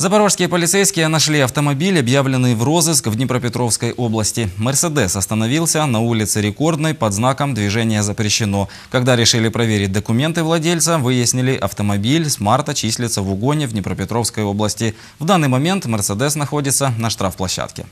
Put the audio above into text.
Запорожские полицейские нашли автомобиль, объявленный в розыск в Днепропетровской области. «Мерседес» остановился на улице Рекордной под знаком «Движение запрещено». Когда решили проверить документы владельца, выяснили, автомобиль с марта числится в угоне в Днепропетровской области. В данный момент «Мерседес» находится на штрафплощадке.